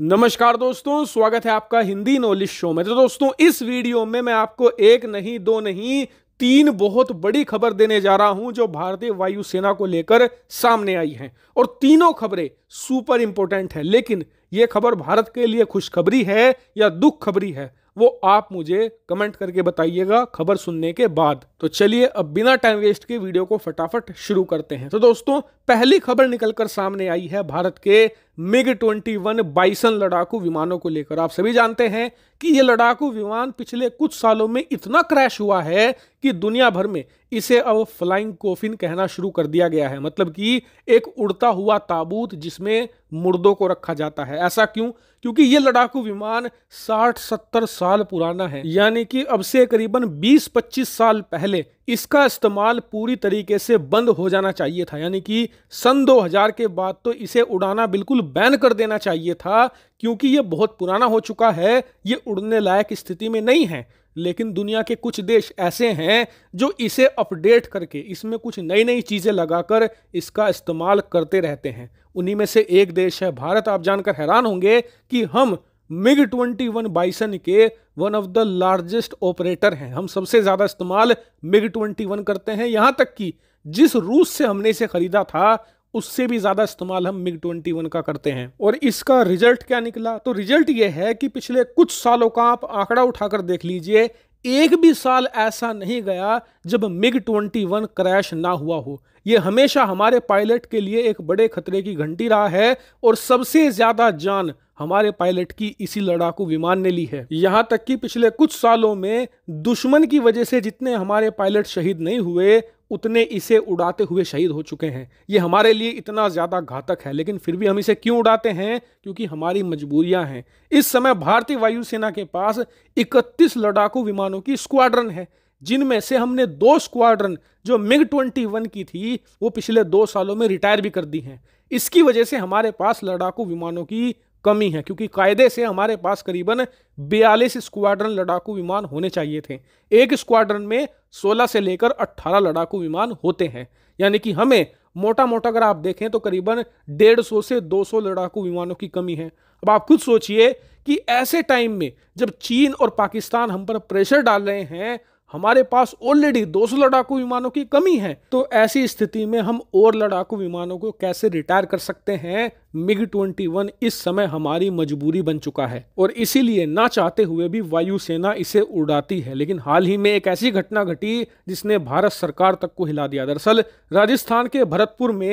नमस्कार दोस्तों स्वागत है आपका हिंदी नॉलेज शो में तो दोस्तों इस वीडियो में मैं आपको एक नहीं दो नहीं तीन बहुत बड़ी खबर देने जा रहा हूं जो भारतीय वायुसेना को लेकर सामने आई हैं और तीनों खबरें सुपर इंपॉर्टेंट है लेकिन यह खबर भारत के लिए खुशखबरी है या दुख खबरी है वो आप मुझे कमेंट करके बताइएगा खबर सुनने के बाद तो चलिए अब बिना टाइम वेस्ट के वीडियो को फटाफट शुरू करते हैं तो दोस्तों पहली खबर निकलकर सामने आई है भारत के मिग 21 बाइसन लड़ाकू विमानों को लेकर आप सभी जानते हैं कि ये लड़ाकू विमान पिछले कुछ सालों में इतना क्रैश हुआ है कि दुनिया भर में इसे अब फ्लाइंग कोफिन कहना शुरू कर दिया गया है मतलब कि एक उड़ता हुआ ताबूत जिसमें मुर्दों को रखा जाता है ऐसा क्यों क्योंकि ये लड़ाकू विमान 60-70 साल पुराना है यानी कि अब से करीबन 20-25 साल पहले इसका इस्तेमाल पूरी तरीके से बंद हो जाना चाहिए था यानी कि सन 2000 के बाद तो इसे उड़ाना बिल्कुल बैन कर देना चाहिए था क्योंकि ये बहुत पुराना हो चुका है ये उड़ने लायक स्थिति में नहीं है लेकिन दुनिया के कुछ देश ऐसे हैं जो इसे अपडेट करके इसमें कुछ नई नई चीज़ें लगाकर इसका इस्तेमाल करते रहते हैं उन्हीं में से एक देश है भारत आप जानकर हैरान होंगे कि हम मिग 21 बाइसन के one of the largest operator हैं हम सबसे ज़्यादा इस्तेमाल मिग 21 करते हैं यहाँ तक कि जिस रूस से हमने इसे ख़रीदा था उससे भी ज़्यादा इस्तेमाल हम मिग 21 का करते हैं और इसका रिजल्ट क्या निकला तो रिजल्ट ये है कि पिछले कुछ सालों का आप आंकड़ा उठाकर देख लीजिए एक भी साल ऐसा नहीं गया जब मिग 21 क्रैश ना हुआ हो यह हमेशा हमारे पायलट के लिए एक बड़े खतरे की घंटी रहा है और सबसे ज्यादा जान हमारे पायलट की इसी लड़ाकू विमान ने ली है यहां तक कि पिछले कुछ सालों में दुश्मन की वजह से जितने हमारे पायलट शहीद नहीं हुए उतने इसे उड़ाते हुए शहीद हो चुके हैं ये हमारे लिए इतना ज़्यादा घातक है लेकिन फिर भी हम इसे क्यों उड़ाते हैं क्योंकि हमारी मजबूरियां हैं इस समय भारतीय वायुसेना के पास 31 लड़ाकू विमानों की स्क्वाड्रन है जिनमें से हमने दो स्क्वाड्रन जो मिग ट्वेंटी वन की थी वो पिछले दो सालों में रिटायर भी कर दी हैं इसकी वजह से हमारे पास लड़ाकू विमानों की कमी है क्योंकि कायदे से हमारे पास करीबन बयालीस स्क्वाड्रन लड़ाकू विमान होने चाहिए थे एक स्क्वाड्रन में 16 से लेकर 18 लड़ाकू विमान होते हैं यानी कि हमें मोटा मोटा अगर आप देखें तो करीबन 150 से 200 लड़ाकू विमानों की कमी है अब आप खुद सोचिए कि ऐसे टाइम में जब चीन और पाकिस्तान हम पर प्रेशर डाल रहे हैं हमारे पास ऑलरेडी 200 लड़ाकू विमानों की कमी है तो ऐसी स्थिति में हम और लड़ाकू विमानों को कैसे रिटायर कर सकते हैं मिग 21 इस समय हमारी मजबूरी बन चुका है और इसीलिए ना चाहते हुए भी वायुसेना इसे उड़ाती है लेकिन हाल ही में एक ऐसी घटना घटी जिसने भारत सरकार तक को हिला दिया दरअसल राजस्थान के भरतपुर में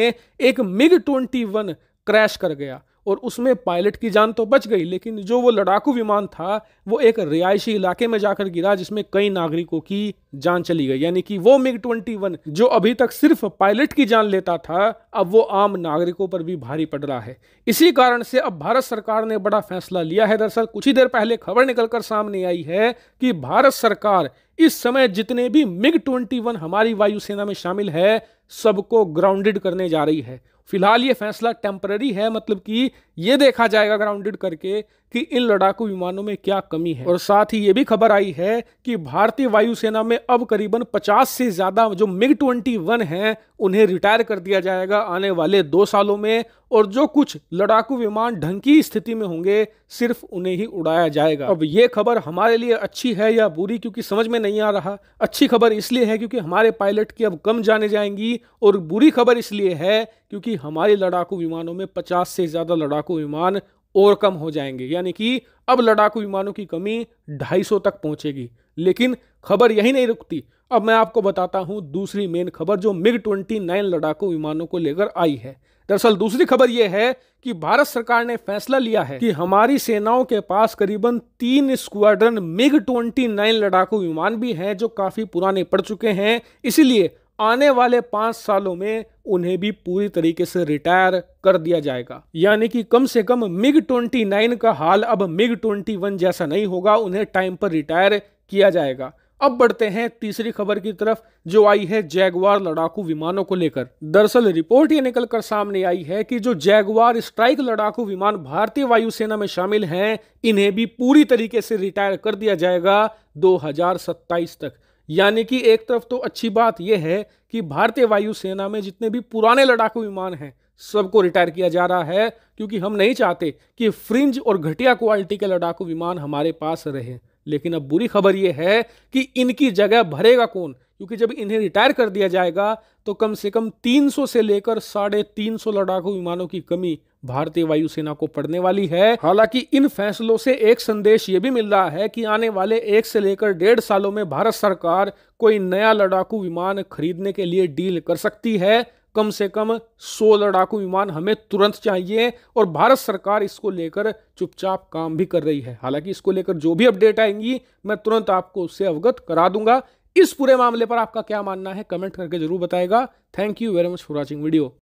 एक मिग 21 क्रैश कर गया और उसमें पायलट की जान तो बच गई लेकिन जो वो लड़ाकू विमान था वो एक रिहायशी इलाके में जाकर गिरा जिसमें कई नागरिकों की जान चली गई यानी कि वो मिग ट्वेंटी वन जो अभी तक सिर्फ पायलट की जान लेता था अब वो आम नागरिकों पर भी भारी पड़ रहा है इसी कारण से अब भारत सरकार ने बड़ा फैसला लिया है दरअसल कुछ ही देर पहले खबर निकलकर सामने आई है कि भारत सरकार इस समय जितने भी मिग ट्वेंटी वन हमारी वायुसेना में शामिल है सबको ग्राउंडेड करने जा रही है फिलहाल ये फैसला टेम्पररी है मतलब कि ये देखा जाएगा ग्राउंडेड करके कि इन लड़ाकू विमानों में क्या कमी है और साथ ही ये भी खबर आई है कि भारतीय वायुसेना में अब करीबन 50 से ज्यादा जो मिग 21 हैं उन्हें रिटायर कर दिया जाएगा आने वाले दो सालों में और जो कुछ लड़ाकू विमान ढंग की स्थिति में होंगे सिर्फ उन्हें ही उड़ाया जाएगा अब ये खबर हमारे लिए अच्छी है या बुरी क्योंकि समझ में नहीं आ रहा अच्छी खबर इसलिए है क्योंकि हमारे पायलट की अब कम जाने जाएंगी और बुरी खबर इसलिए है क्योंकि हमारे लड़ाकू विमानों में 50 से ज़्यादा लड़ाकू विमान ओवरकम हो जाएंगे यानी कि अब लड़ाकू विमानों की कमी 250 तक पहुंचेगी लेकिन खबर यही नहीं रुकती अब मैं आपको बताता हूं दूसरी मेन खबर जो मिग 29 लड़ाकू विमानों को लेकर आई है दरअसल दूसरी खबर यह है कि भारत सरकार ने फैसला लिया है कि हमारी सेनाओं के पास करीबन तीन स्क्वाड्रन मिग 29 लड़ाकू विमान भी हैं जो काफी पुराने पड़ चुके हैं इसीलिए आने वाले पांच सालों में उन्हें भी पूरी तरीके से रिटायर कर दिया जाएगा यानी कि कम से कम मिग 29 का हाल अब मिग 21 जैसा नहीं होगा उन्हें टाइम पर रिटायर किया जाएगा अब बढ़ते हैं तीसरी खबर की तरफ जो आई है जैगवार लड़ाकू विमानों को लेकर दरअसल रिपोर्ट ये निकल कर सामने आई है कि जो जैगवार स्ट्राइक लड़ाकू विमान भारतीय वायुसेना में शामिल हैं इन्हें भी पूरी तरीके से रिटायर कर दिया जाएगा 2027 तक यानी कि एक तरफ तो अच्छी बात यह है कि भारतीय वायुसेना में जितने भी पुराने लड़ाकू विमान हैं सबको रिटायर किया जा रहा है क्योंकि हम नहीं चाहते कि फ्रिंज और घटिया क्वालिटी के लड़ाकू विमान हमारे पास रहे लेकिन अब बुरी खबर यह है कि इनकी जगह भरेगा कौन क्योंकि जब इन्हें रिटायर कर दिया जाएगा तो कम से कम 300 से लेकर साढ़े तीन सौ लड़ाकू विमानों की कमी भारतीय वायुसेना को पड़ने वाली है हालांकि इन फैसलों से एक संदेश ये भी मिल रहा है कि आने वाले एक से लेकर डेढ़ सालों में भारत सरकार कोई नया लड़ाकू विमान खरीदने के लिए डील कर सकती है कम से कम सौ लड़ाकू विमान हमें तुरंत चाहिए और भारत सरकार इसको लेकर चुपचाप काम भी कर रही है हालांकि इसको लेकर जो भी अपडेट आएंगी मैं तुरंत आपको उससे अवगत करा दूंगा इस पूरे मामले पर आपका क्या मानना है कमेंट करके जरूर बताएगा thank you very much for watching video